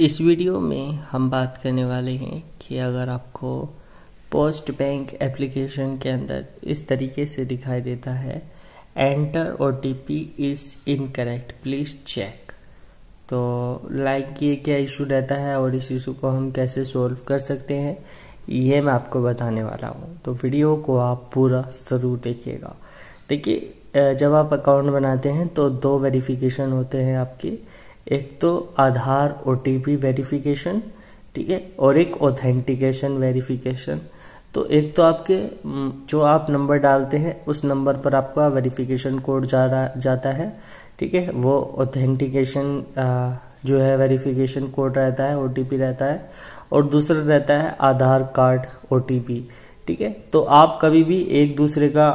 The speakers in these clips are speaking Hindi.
इस वीडियो में हम बात करने वाले हैं कि अगर आपको पोस्ट बैंक एप्लीकेशन के अंदर इस तरीके से दिखाई देता है enter O T P is incorrect please check तो लाइक ये क्या इशू रहता है और इस इशू को हम कैसे सॉल्व कर सकते हैं ये मैं आपको बताने वाला हूँ तो वीडियो को आप पूरा ज़रूर देखिएगा देखिए जब आप अकाउंट बनाते हैं तो दो वेरिफिकेशन होते हैं आपके एक तो Aadhaar O T P verification ठीक है और एक ऑथेंटिकेशन वेरिफिकेशन तो एक तो आपके जो आप नंबर डालते हैं उस नंबर पर आपका वेरिफिकेशन कोड जा रहा जाता है ठीक है वो ऑथेंटिकेशन जो है वेरिफिकेशन कोड रहता है ओ रहता है और दूसरा रहता है आधार कार्ड ओ ठीक है तो आप कभी भी एक दूसरे का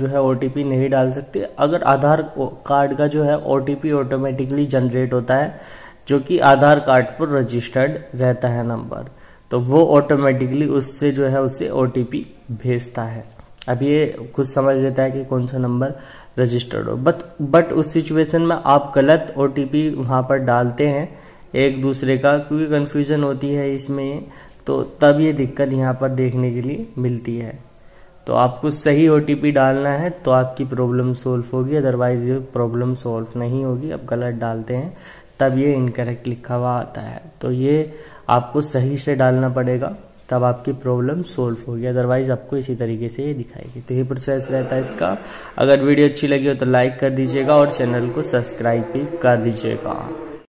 जो है ओ नहीं डाल सकते अगर आधार कार्ड का जो है ओ ऑटोमेटिकली जनरेट होता है जो कि आधार कार्ड पर रजिस्टर्ड रहता है नंबर तो वो ऑटोमेटिकली उससे जो है उसे ओ भेजता है अब ये खुद समझ लेता है कि कौन सा नंबर रजिस्टर्ड हो बट बट उस सिचुएशन में आप गलत ओ टी वहाँ पर डालते हैं एक दूसरे का क्योंकि कन्फ्यूज़न होती है इसमें तो तब ये दिक्कत यहाँ पर देखने के लिए मिलती है तो आपको सही ओ डालना है तो आपकी प्रॉब्लम सॉल्व होगी अदरवाइज ये प्रॉब्लम सॉल्व नहीं होगी आप गलत डालते हैं तब ये इनकरेक्ट लिखा हुआ आता है तो ये आपको सही से डालना पड़ेगा तब आपकी प्रॉब्लम सॉल्व होगी अदरवाइज आपको इसी तरीके से ये दिखाएगी तो ये प्रोसेस रहता है इसका अगर वीडियो अच्छी लगी हो तो लाइक कर दीजिएगा और चैनल को सब्सक्राइब भी कर दीजिएगा